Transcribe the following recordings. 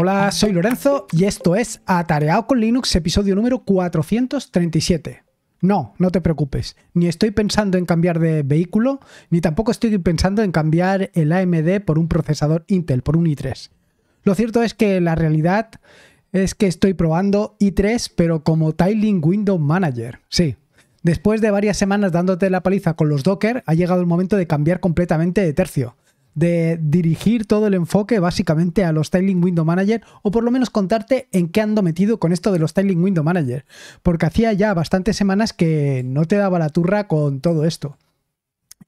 Hola, soy Lorenzo y esto es Atareado con Linux, episodio número 437. No, no te preocupes, ni estoy pensando en cambiar de vehículo, ni tampoco estoy pensando en cambiar el AMD por un procesador Intel, por un i3. Lo cierto es que la realidad es que estoy probando i3, pero como Tiling Window Manager. Sí, Después de varias semanas dándote la paliza con los Docker, ha llegado el momento de cambiar completamente de tercio de dirigir todo el enfoque básicamente a los Styling Window Manager o por lo menos contarte en qué ando metido con esto de los Styling Window Manager, porque hacía ya bastantes semanas que no te daba la turra con todo esto.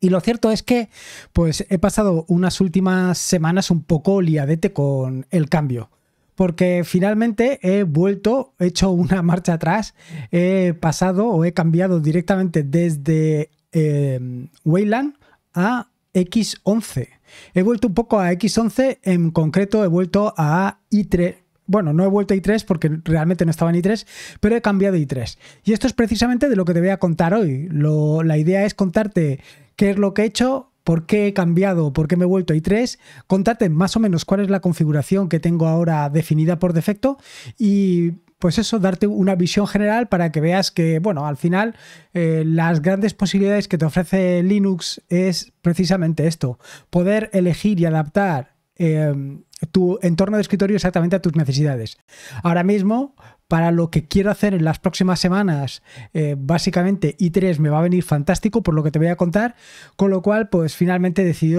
Y lo cierto es que pues he pasado unas últimas semanas un poco liadete con el cambio. Porque finalmente he vuelto, he hecho una marcha atrás, he pasado o he cambiado directamente desde eh, Wayland a X11. He vuelto un poco a X11, en concreto he vuelto a i3. Bueno, no he vuelto a i3 porque realmente no estaba en i3, pero he cambiado i3. Y esto es precisamente de lo que te voy a contar hoy. la idea es contarte qué es lo que he hecho, por qué he cambiado, por qué me he vuelto a i3, contarte más o menos cuál es la configuración que tengo ahora definida por defecto y pues eso, darte una visión general para que veas que, bueno, al final eh, las grandes posibilidades que te ofrece Linux es precisamente esto, poder elegir y adaptar em, tu entorno de escritorio exactamente a tus necesidades. Ahora mismo, para lo que quiero hacer en las próximas semanas, eh, básicamente i3 me va a venir fantástico por lo que te voy a contar, con lo cual, pues finalmente he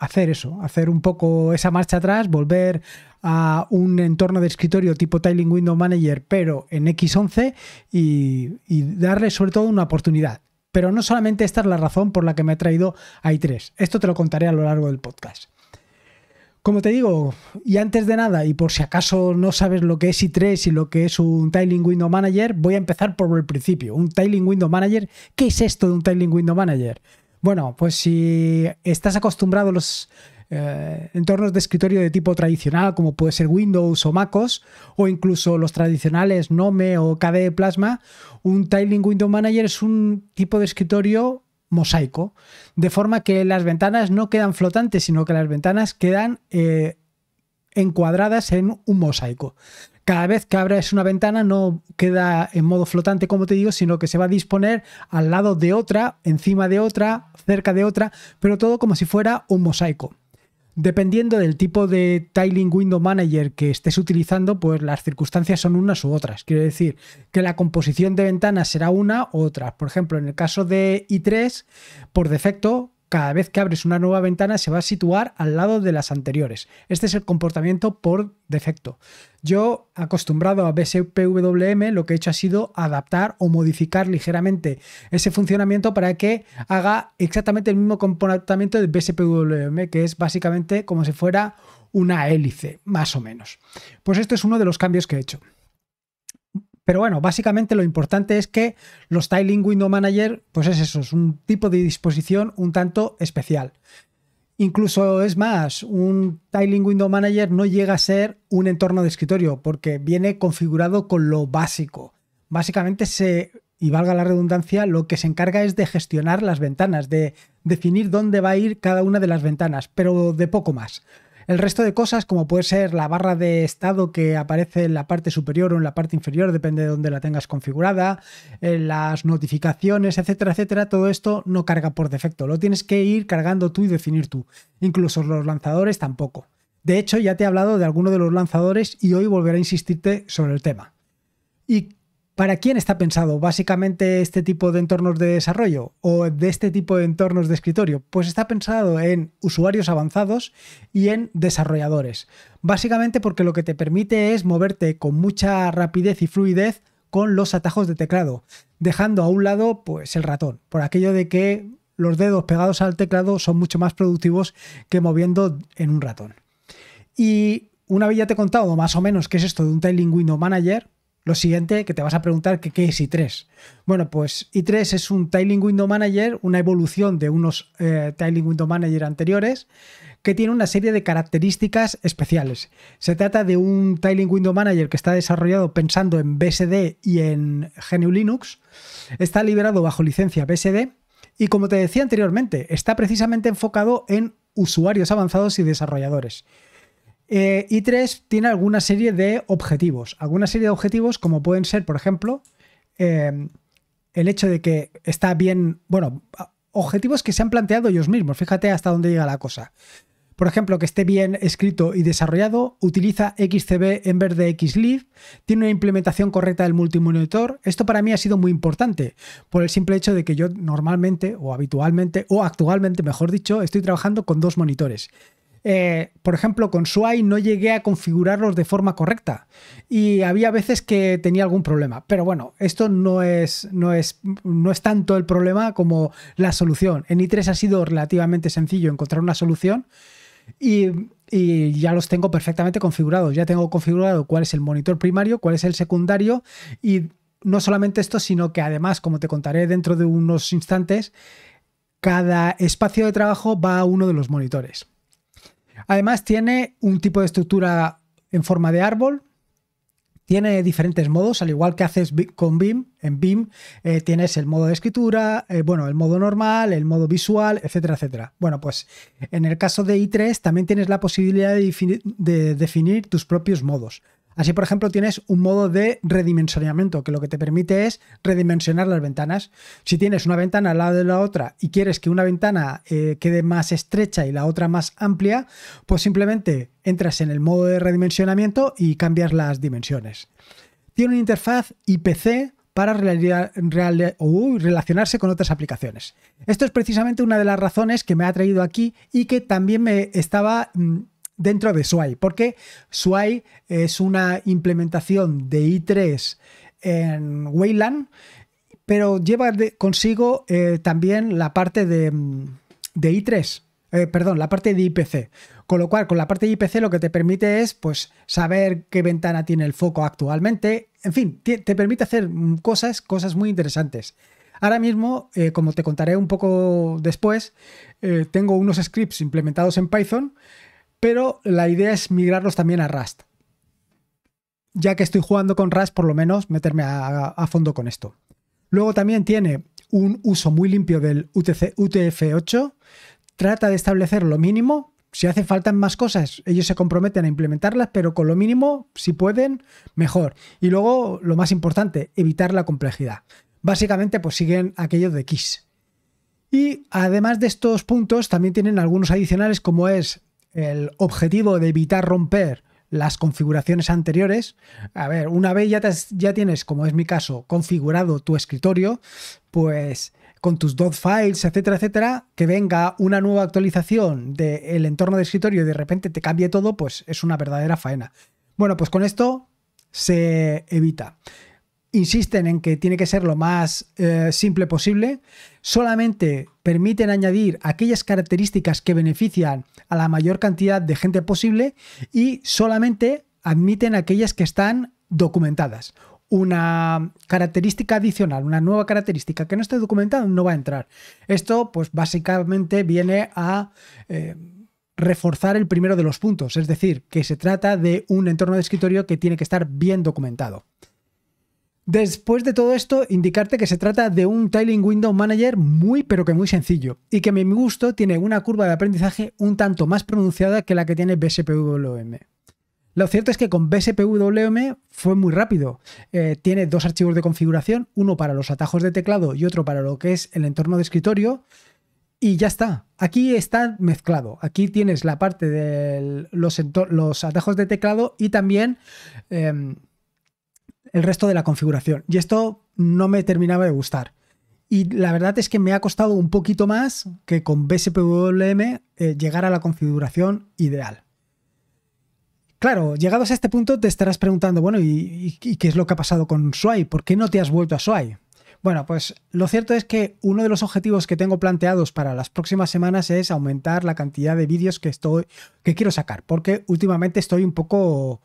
hacer eso, hacer un poco esa marcha atrás, volver a un entorno de escritorio tipo Tiling Window Manager, pero en X11 y, darle sobre todo una oportunidad. Pero no solamente esta es la razón por la que me ha traído a i3. Esto te lo contaré a lo largo del podcast. Como te digo, y antes de nada, y por si acaso no sabes lo que es i3 y lo que es un Tiling Window Manager, voy a empezar por el principio. Un Tiling Window Manager, ¿qué es esto de un Tiling Window Manager? Bueno, pues si estás acostumbrado a los eh, entornos de escritorio de tipo tradicional, como puede ser Windows o MacOS, o incluso los tradicionales Nome o KDE Plasma, un Tiling Window Manager es un tipo de escritorio mosaico, de forma que las ventanas no quedan flotantes, sino que las ventanas quedan eh, encuadradas en un mosaico. Cada vez que abres una ventana no queda en modo flotante, como te digo, sino que se va a disponer al lado de otra, encima de otra, cerca de otra, pero todo como si fuera un mosaico. Dependiendo del tipo de Tiling Window Manager que estés utilizando, pues las circunstancias son unas u otras. Quiero decir que la composición de ventanas será una u otra. Por ejemplo, en el caso de i3, por defecto, cada vez que abres una nueva ventana se va a situar al lado de las anteriores. Este es el comportamiento por defecto. Yo, acostumbrado a BSPWM, lo que he hecho ha sido adaptar o modificar ligeramente ese funcionamiento para que haga exactamente el mismo comportamiento de BSPWM, que es básicamente como si fuera una hélice, más o menos. Pues esto es uno de los cambios que he hecho. Pero bueno, básicamente lo importante es que los Tiling Window Manager, pues es eso, es un tipo de disposición un tanto especial. Incluso es más, un Tiling Window Manager no llega a ser un entorno de escritorio porque viene configurado con lo básico. Básicamente se, y valga la redundancia, lo que se encarga es de gestionar las ventanas, de definir dónde va a ir cada una de las ventanas, pero de poco más. El resto de cosas, como puede ser la barra de estado que aparece en la parte superior o en la parte inferior, depende de dónde la tengas configurada, eh, las notificaciones, etcétera, etcétera, todo esto no carga por defecto, lo tienes que ir cargando tú y definir tú. Incluso los lanzadores tampoco. De hecho, ya te he hablado de alguno de los lanzadores y hoy volveré a insistirte sobre el tema. Y ¿Para quién está pensado básicamente este tipo de entornos de desarrollo o de este tipo de entornos de escritorio? Pues está pensado en usuarios avanzados y en desarrolladores. Básicamente porque lo que te permite es moverte con mucha rapidez y fluidez con los atajos de teclado, dejando a un lado pues el ratón, por aquello de que los dedos pegados al teclado son mucho más productivos que moviendo en un ratón. Y una vez ya te he contado más o menos qué es esto de un Tiling Window Manager, lo siguiente que te vas a preguntar que, qué es i3. Bueno, pues i3 es un Tiling Window Manager, una evolución de unos eh, Tiling Window Manager anteriores que tiene una serie de características especiales. Se trata de un Tiling Window Manager que está desarrollado pensando en BSD y en GNU Linux. Está liberado bajo licencia BSD y como te decía anteriormente, está precisamente enfocado en usuarios avanzados y desarrolladores. Eh, i 3 tiene alguna serie de objetivos. Alguna serie de objetivos como pueden ser, por ejemplo, eh, el hecho de que está bien, bueno, objetivos que se han planteado ellos mismos. Fíjate hasta dónde llega la cosa. Por ejemplo, que esté bien escrito y desarrollado, utiliza XCB en vez de XLib, tiene una implementación correcta del multimonitor. Esto para mí ha sido muy importante, por el simple hecho de que yo normalmente o habitualmente o actualmente, mejor dicho, estoy trabajando con dos monitores. Eh, por ejemplo, con Sway no llegué a configurarlos de forma correcta y había veces que tenía algún problema. Pero bueno, esto no es, no es, tanto el problema como la solución. En i3 ha sido relativamente sencillo encontrar una solución y ya los tengo perfectamente configurados. Ya tengo configurado cuál es el monitor primario, cuál es el secundario y no solamente esto, sino que además, como te contaré dentro de unos instantes, cada espacio de trabajo va a uno de los monitores. Además tiene un tipo de estructura en forma de árbol, tiene diferentes modos, al igual que haces con BIM. En BIM eh, tienes el modo de escritura, eh, bueno, el modo normal, el modo visual, etcétera, etcétera. Bueno, pues en el caso de i3 también tienes la posibilidad de definir tus propios modos. Así, por ejemplo, tienes un modo de redimensionamiento, que lo que te permite es redimensionar las ventanas. Si tienes una ventana al lado de la otra y quieres que una ventana eh, quede más estrecha y la otra más amplia, pues simplemente entras en el modo de redimensionamiento y cambias las dimensiones. Tiene una interfaz IPC para relacionarse con otras aplicaciones. Esto es precisamente una de las razones que me ha traído aquí y que también me estaba... Mm, dentro de Sway, porque Sway es una implementación de i3 en Wayland, pero lleva consigo eh, también la parte de, i3, eh, perdón, la parte de IPC. Con lo cual, con la parte de IPC lo que te permite es pues, saber qué ventana tiene el foco actualmente. En fin, te, permite hacer cosas, cosas muy interesantes. Ahora mismo, eh, como te contaré un poco después, tengo unos scripts implementados en Python pero la idea es migrarlos también a Rust. Ya que estoy jugando con Rust, por lo menos meterme a, fondo con esto. Luego también tiene un uso muy limpio del UTF-8. Trata de establecer lo mínimo. Si hacen falta más cosas, ellos se comprometen a implementarlas, pero con lo mínimo, si pueden, mejor. Y luego, lo más importante, evitar la complejidad. Básicamente, pues siguen aquello de Kiss. Y además de estos puntos, también tienen algunos adicionales como es el objetivo de evitar romper las configuraciones anteriores. A ver, una vez ya, tienes, como es mi caso, configurado tu escritorio, pues con tus dot files, etcétera, etcétera, que venga una nueva actualización del entorno de escritorio y de repente te cambie todo, pues es una verdadera faena. Bueno, pues con esto se evita insisten en que tiene que ser lo más eh, simple posible, solamente permiten añadir aquellas características que benefician a la mayor cantidad de gente posible y solamente admiten aquellas que están documentadas. Una característica adicional, una nueva característica que no esté documentada no va a entrar. Esto pues básicamente viene a... Eh, reforzar el primero de los puntos, es decir, que se trata de un entorno de escritorio que tiene que estar bien documentado. Después de todo esto, indicarte que se trata de un Tiling Window Manager muy pero que muy sencillo y que a mi gusto tiene una curva de aprendizaje un tanto más pronunciada que la que tiene BSPWM. Lo cierto es que con BSPWM fue muy rápido. Eh, tiene dos archivos de configuración, uno para los atajos de teclado y otro para lo que es el entorno de escritorio. Y ya está. Aquí está mezclado. Aquí tienes la parte de los, atajos de teclado y también... Em, el resto de la configuración. Y esto no me terminaba de gustar. Y la verdad es que me ha costado un poquito más que con BSPWM eh, llegar a la configuración ideal. Claro, llegados a este punto te estarás preguntando, bueno, ¿y, qué es lo que ha pasado con Sway? ¿Por qué no te has vuelto a Sway? Bueno, pues lo cierto es que uno de los objetivos que tengo planteados para las próximas semanas es aumentar la cantidad de vídeos que estoy que quiero sacar, porque últimamente estoy un poco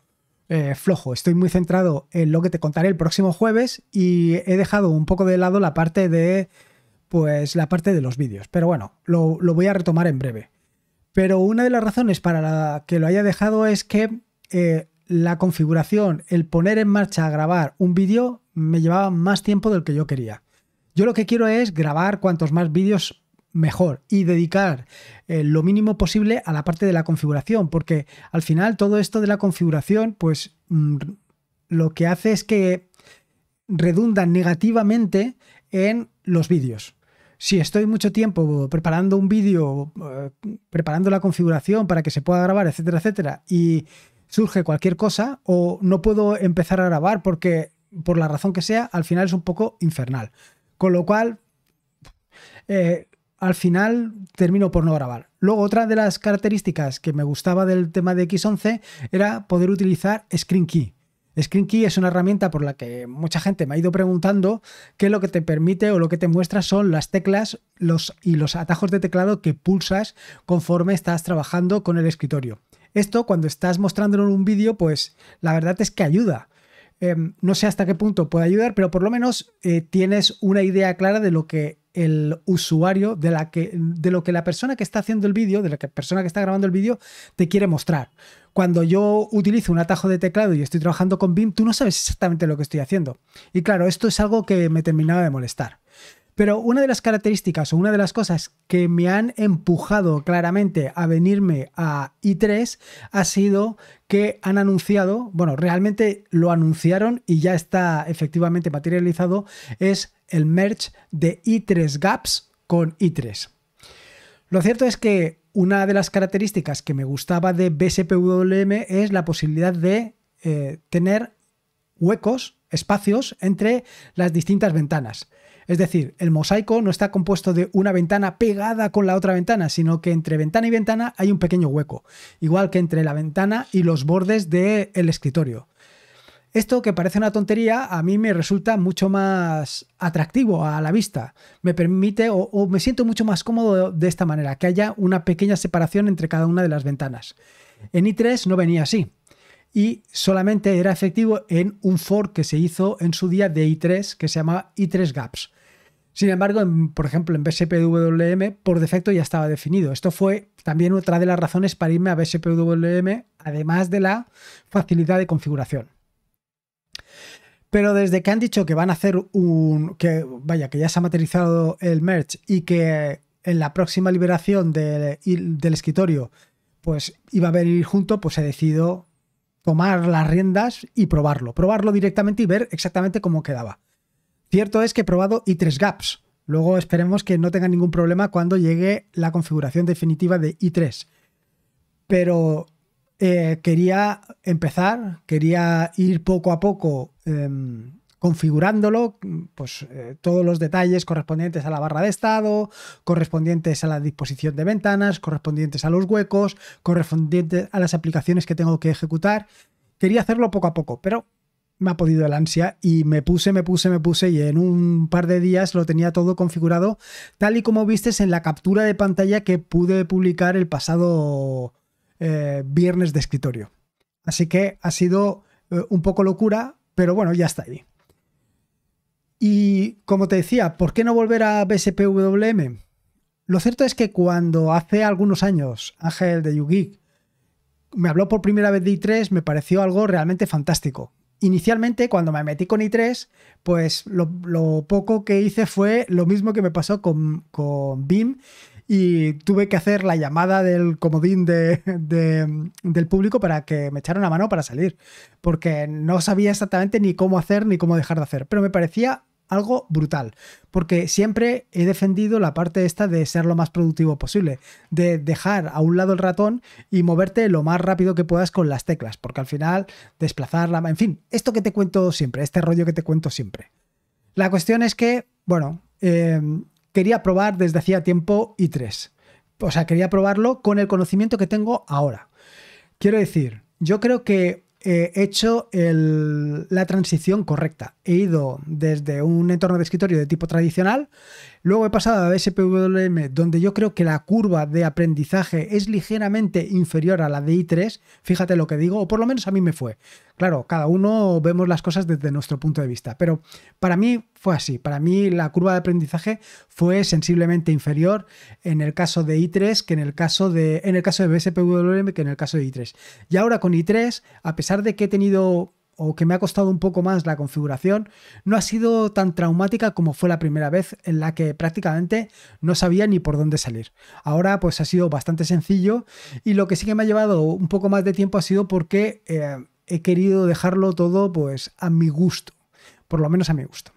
eh, flojo, estoy muy centrado en lo que te contaré el próximo jueves y he dejado un poco de lado la parte de, pues, la parte de los vídeos. Pero bueno, lo, voy a retomar en breve. Pero una de las razones para la que lo haya dejado es que eh, la configuración, el poner en marcha a grabar un vídeo me llevaba más tiempo del que yo quería. Yo lo que quiero es grabar cuantos más vídeos mejor y dedicar eh, lo mínimo posible a la parte de la configuración, porque al final todo esto de la configuración, pues mm, lo que hace es que redunda negativamente en los vídeos. Si estoy mucho tiempo preparando un vídeo, eh, preparando la configuración para que se pueda grabar, etcétera, etcétera, y surge cualquier cosa o no puedo empezar a grabar porque por la razón que sea, al final es un poco infernal. Con lo cual, eh, al final termino por no grabar. Luego otra de las características que me gustaba del tema de X11 era poder utilizar Screen Key. Screen Key es una herramienta por la que mucha gente me ha ido preguntando es lo que te permite o lo que te muestra son las teclas los, y los atajos de teclado que pulsas conforme estás trabajando con el escritorio. Esto cuando estás mostrándolo en un vídeo, pues la verdad es que ayuda. Em, no sé hasta qué punto puede ayudar, pero por lo menos eh, tienes una idea clara de lo que el usuario de, la que, de lo que la persona que está haciendo el vídeo, de la persona que está grabando el vídeo, te quiere mostrar. Cuando yo utilizo un atajo de teclado y estoy trabajando con BIM, tú no sabes exactamente lo que estoy haciendo. Y claro, esto es algo que me terminaba de molestar. Pero una de las características o una de las cosas que me han empujado claramente a venirme a i3 ha sido que han anunciado, bueno, realmente lo anunciaron y ya está efectivamente materializado, es el merge de i3 Gaps con i3. Lo cierto es que una de las características que me gustaba de BSPWM es la posibilidad de eh, tener huecos, espacios entre las distintas ventanas. Es decir, el mosaico no está compuesto de una ventana pegada con la otra ventana, sino que entre ventana y ventana hay un pequeño hueco, igual que entre la ventana y los bordes del escritorio. Esto que parece una tontería, a mí me resulta mucho más atractivo a la vista. Me permite o, me siento mucho más cómodo de, esta manera, que haya una pequeña separación entre cada una de las ventanas. En i3 no venía así y solamente era efectivo en un fork que se hizo en su día de i3 que se llamaba i3 Gaps. Sin embargo, por ejemplo, en BSPWM por defecto ya estaba definido. Esto fue también otra de las razones para irme a BSPWM, además de la facilidad de configuración. Pero desde que han dicho que van a hacer un. que vaya, que ya se ha materializado el merch y que en la próxima liberación del escritorio, pues iba a venir junto, pues he decidido tomar las riendas y probarlo. Probarlo directamente y ver exactamente cómo quedaba. Cierto es que he probado i3 Gaps. Luego esperemos que no tenga ningún problema cuando llegue la configuración definitiva de i3. Pero eh, quería empezar, quería ir poco a poco em, configurándolo, pues eh, todos los detalles correspondientes a la barra de estado, correspondientes a la disposición de ventanas, correspondientes a los huecos, correspondientes a las aplicaciones que tengo que ejecutar. Quería hacerlo poco a poco, pero me ha podido el ansia y me puse, me puse, me puse y en un par de días lo tenía todo configurado tal y como vistes en la captura de pantalla que pude publicar el pasado eh, viernes de escritorio. Así que ha sido eh, un poco locura, pero bueno, ya está ahí. Y como te decía, ¿por qué no volver a BSPWM? Lo cierto es que cuando hace algunos años Ángel de YouGeek me habló por primera vez de i3, me pareció algo realmente fantástico. Inicialmente, cuando me metí con i3, pues lo, poco que hice fue lo mismo que me pasó con, con BIM y tuve que hacer la llamada del comodín del público para que me echaran una mano para salir, porque no sabía exactamente ni cómo hacer ni cómo dejar de hacer, pero me parecía algo brutal, porque siempre he defendido la parte esta de ser lo más productivo posible, de dejar a un lado el ratón y moverte lo más rápido que puedas con las teclas, porque al final desplazarla, en fin, esto que te cuento siempre, este rollo que te cuento siempre. La cuestión es que, bueno, eh, quería probar desde hacía tiempo i3. O sea, quería probarlo con el conocimiento que tengo ahora. Quiero decir, yo creo que eh, he hecho la transición correcta. He ido desde un entorno de escritorio de tipo tradicional Luego he pasado a BSPWM, donde yo creo que la curva de aprendizaje es ligeramente inferior a la de I3, fíjate lo que digo, o por lo menos a mí me fue. Claro, cada uno vemos las cosas desde nuestro punto de vista, pero para mí fue así. Para mí la curva de aprendizaje fue sensiblemente inferior en el caso de I3 que en el caso de en el caso de BSPWM que en el caso de I3. Y ahora con I3, a pesar de que he tenido o que me ha costado un poco más la configuración, no ha sido tan traumática como fue la primera vez en la que prácticamente no sabía ni por dónde salir. Ahora pues ha sido bastante sencillo y lo que sí que me ha llevado un poco más de tiempo ha sido porque eh, he querido dejarlo todo pues a mi gusto, por lo menos a mi gusto.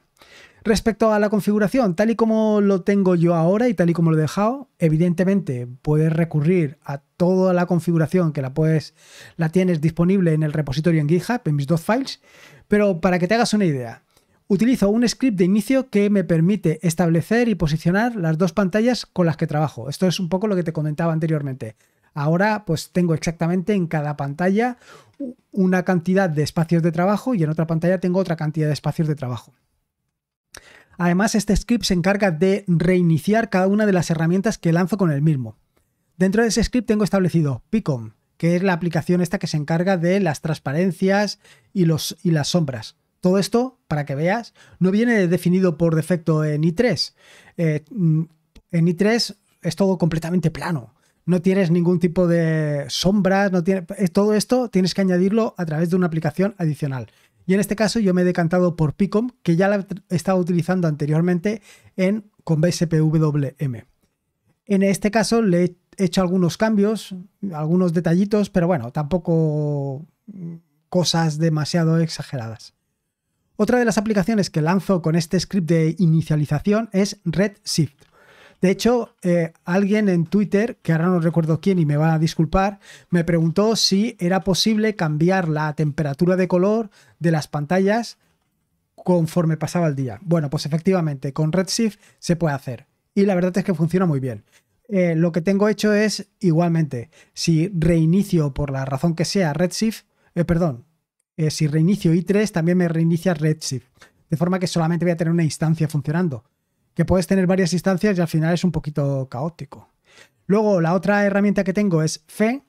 Respecto a la configuración, tal y como lo tengo yo ahora y tal y como lo he dejado, evidentemente puedes recurrir a toda la configuración que la puedes, la tienes disponible en el repositorio en GitHub, en mis dos files, pero para que te hagas una idea, utilizo un script de inicio que me permite establecer y posicionar las dos pantallas con las que trabajo. Esto es un poco lo que te comentaba anteriormente. Ahora pues tengo exactamente en cada pantalla una cantidad de espacios de trabajo y en otra pantalla tengo otra cantidad de espacios de trabajo. Además, este script se encarga de reiniciar cada una de las herramientas que lanzo con el mismo. Dentro de ese script tengo establecido Picom, que es la aplicación esta que se encarga de las transparencias y, las sombras. Todo esto, para que veas, no viene definido por defecto en i3. Eh, mm, en i3 es todo completamente plano. No tienes ningún tipo de sombras, no tiene, eh, todo esto tienes que añadirlo a través de una aplicación adicional. Y en este caso yo me he decantado por PICOM, que ya la he estado utilizando anteriormente en con BSPWM. En este caso le he hecho algunos cambios, algunos detallitos, pero bueno, tampoco cosas demasiado exageradas. Otra de las aplicaciones que lanzo con este script de inicialización es Redshift. De hecho, eh, alguien en Twitter, que ahora no recuerdo quién y me va a disculpar, me preguntó si era posible cambiar la temperatura de color de las pantallas conforme pasaba el día. Bueno, pues efectivamente, con Redshift se puede hacer. Y la verdad es que funciona muy bien. Eh, lo que tengo hecho es, igualmente, si reinicio por la razón que sea Redshift, eh, perdón, si reinicio i3, también me reinicia Redshift. De forma que solamente voy a tener una instancia funcionando que puedes tener varias instancias y al final es un poquito caótico. Luego, la otra herramienta que tengo es fe,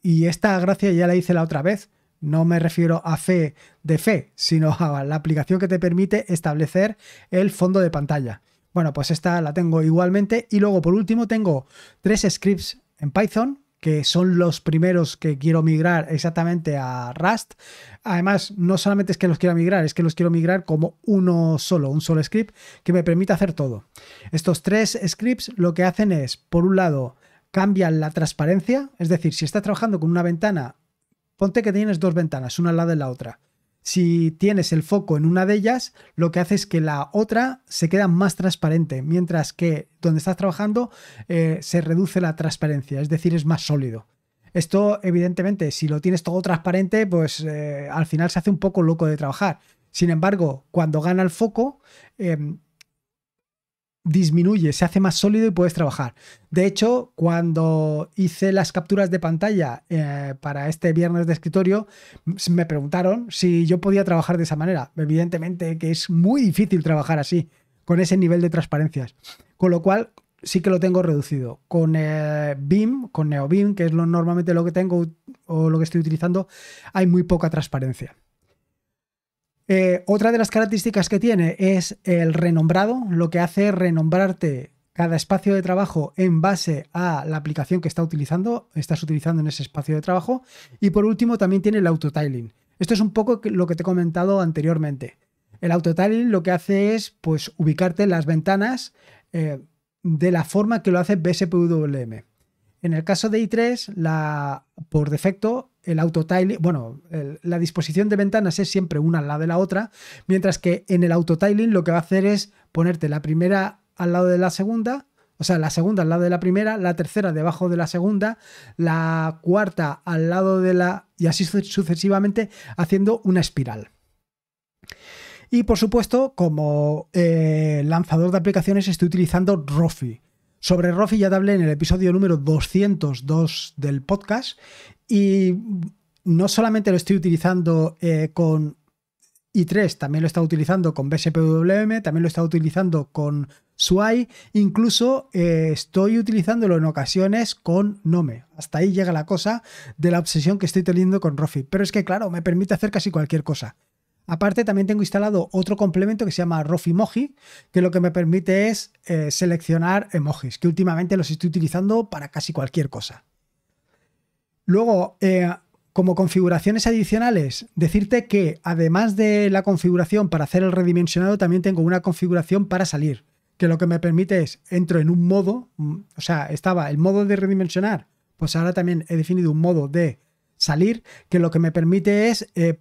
y esta gracia ya la hice la otra vez. No me refiero a fe de fe, sino a la aplicación que te permite establecer el fondo de pantalla. Bueno, pues esta la tengo igualmente. Y luego, por último, tengo tres scripts en Python que son los primeros que quiero migrar exactamente a Rust. Además, no solamente es que los quiero migrar, es que los quiero migrar como uno solo, un solo script que me permita hacer todo. Estos tres scripts lo que hacen es, por un lado, cambian la transparencia, es decir, si estás trabajando con una ventana, ponte que tienes dos ventanas, una al lado de la otra. Si tienes el foco en una de ellas, lo que hace es que la otra se queda más transparente, mientras que donde estás trabajando eh, se reduce la transparencia, es decir, es más sólido. Esto, evidentemente, si lo tienes todo transparente, pues eh, al final se hace un poco loco de trabajar. Sin embargo, cuando gana el foco, em, disminuye, se hace más sólido y puedes trabajar. De hecho, cuando hice las capturas de pantalla eh, para este viernes de escritorio, me preguntaron si yo podía trabajar de esa manera. Evidentemente que es muy difícil trabajar así, con ese nivel de transparencias. Con lo cual, sí que lo tengo reducido. Con eh, BIM, con NeoBIM, que es lo, normalmente lo que tengo o lo que estoy utilizando, hay muy poca transparencia. Eh, otra de las características que tiene es el renombrado, lo que hace es renombrarte cada espacio de trabajo en base a la aplicación que está utilizando, estás utilizando en ese espacio de trabajo. Y por último, también tiene el autotiling. Esto es un poco lo que te he comentado anteriormente. El autotiling lo que hace es pues, ubicarte las ventanas eh, de la forma que lo hace BSPWM. En el caso de i3, la, por defecto, el auto-tiling, bueno, la disposición de ventanas es siempre una al lado de la otra, mientras que en el auto auto-tiling lo que va a hacer es ponerte la primera al lado de la segunda, o sea, la segunda al lado de la primera, la tercera debajo de la segunda, la cuarta al lado de la... y así sucesivamente haciendo una espiral. Y por supuesto, como eh, lanzador de aplicaciones estoy utilizando Rofi. Sobre Rofi ya hablé en el episodio número 202 del podcast y no solamente lo estoy utilizando eh, con i3, también lo he utilizando con BSPWM, también lo he utilizando con SWI, incluso eh, estoy utilizándolo en ocasiones con Nome. Hasta ahí llega la cosa de la obsesión que estoy teniendo con Rofi. Pero es que, claro, me permite hacer casi cualquier cosa. Aparte, también tengo instalado otro complemento que se llama Emoji, que lo que me permite es eh, seleccionar emojis, que últimamente los estoy utilizando para casi cualquier cosa. Luego, eh, como configuraciones adicionales, decirte que además de la configuración para hacer el redimensionado, también tengo una configuración para salir, que lo que me permite es, entro en un modo, mm, o sea, estaba el modo de redimensionar, pues ahora también he definido un modo de salir, que lo que me permite es, eh,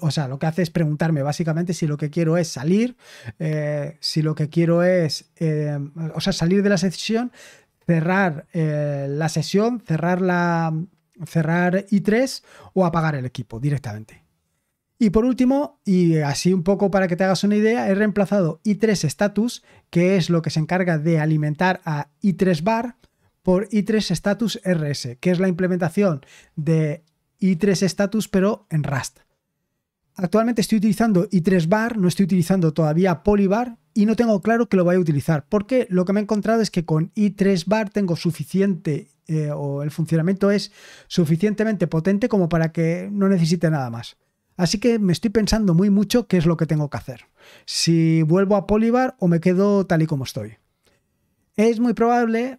o sea, lo que hace es preguntarme básicamente si lo que quiero es salir, eh, si lo que quiero es, eh, o sea, salir de la sesión, cerrar eh, la sesión, cerrar la, cerrar I3 o apagar el equipo directamente. Y por último, y así un poco para que te hagas una idea, he reemplazado i3 status, que es lo que se encarga de alimentar a i3 bar, por i3 status rs, que es la implementación de i3 status, pero en Rust. Actualmente estoy utilizando i3 bar, no estoy utilizando todavía polybar y no tengo claro que lo vaya a utilizar, porque lo que me he encontrado es que con i3 bar tengo suficiente eh, o el funcionamiento es suficientemente potente como para que no necesite nada más. Así que me estoy pensando muy mucho qué es lo que tengo que hacer. Si vuelvo a Polybar o me quedo tal y como estoy. Es muy probable,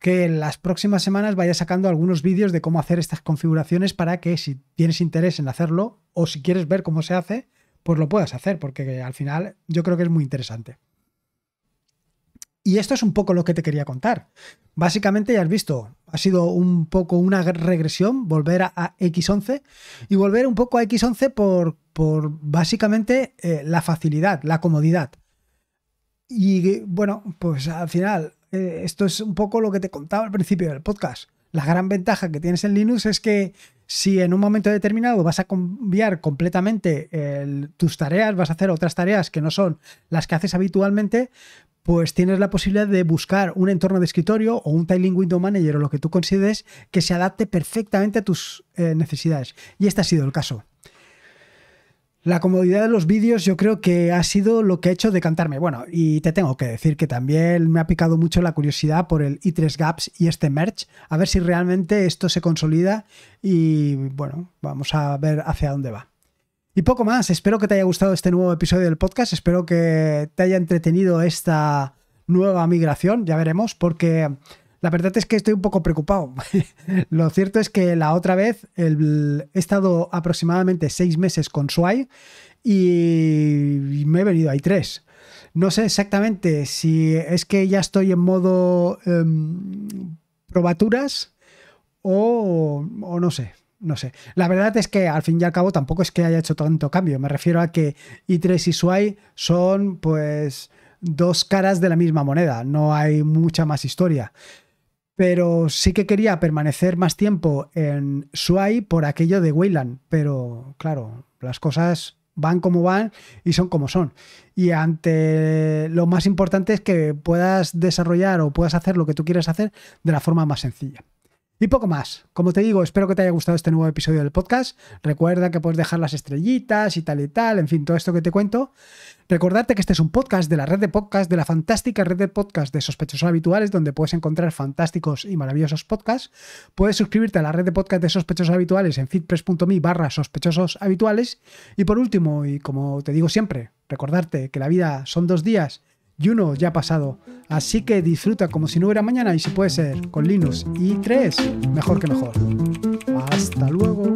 que en las próximas semanas vaya sacando algunos vídeos de cómo hacer estas configuraciones para que si tienes interés en hacerlo o si quieres ver cómo se hace, pues lo puedas hacer, porque al final yo creo que es muy interesante. Y esto es un poco lo que te quería contar. Básicamente ya has visto, ha sido un poco una regresión, volver a, X11 y volver un poco a X11 por, básicamente eh, la facilidad, la comodidad. Y bueno, pues al final eh, esto es un poco lo que te contaba al principio del podcast. La gran ventaja que tienes en Linux es que si en un momento determinado vas a cambiar completamente tus tareas, vas a hacer otras tareas que no son las que haces habitualmente, pues tienes la posibilidad de buscar un entorno de escritorio o un Tiling Window Manager o lo que tú consideres que se adapte perfectamente a tus eh, necesidades. Y este ha sido el caso. La comodidad de los vídeos yo creo que ha sido lo que ha hecho decantarme. Bueno, y te tengo que decir que también me ha picado mucho la curiosidad por el i3 Gaps y este merch, a ver si realmente esto se consolida y bueno, vamos a ver hacia dónde va. Y poco más, espero que te haya gustado este nuevo episodio del podcast, espero que te haya entretenido esta nueva migración, ya veremos, porque la verdad es que estoy un poco preocupado. Lo cierto es que la otra vez he estado aproximadamente seis meses con Swai y me he venido a i3 No sé exactamente si es que ya estoy en modo em, probaturas o, no sé no sé. La verdad es que al fin y al cabo tampoco es que haya hecho tanto cambio. Me refiero a que i3 y Swai son pues dos caras de la misma moneda. No hay mucha más historia pero sí que quería permanecer más tiempo en Suai por aquello de Wayland, pero claro, las cosas van como van y son como son. Y ante lo más importante es que puedas desarrollar o puedas hacer lo que tú quieras hacer de la forma más sencilla. Y poco más. Como te digo, espero que te haya gustado este nuevo episodio del podcast. Recuerda que puedes dejar las estrellitas y tal y tal, en fin, todo esto que te cuento. Recordarte que este es un podcast de la red de podcast, de la fantástica red de podcast de sospechosos habituales, donde puedes encontrar fantásticos y maravillosos podcasts. Puedes suscribirte a la red de podcast de sospechosos habituales en fitpress.me barra sospechosos habituales. Y por último, y como te digo siempre, recordarte que la vida son dos días y uno ya ha pasado. Así que disfruta como si no hubiera mañana y si puede ser con Linux y 3, mejor que mejor. Hasta luego.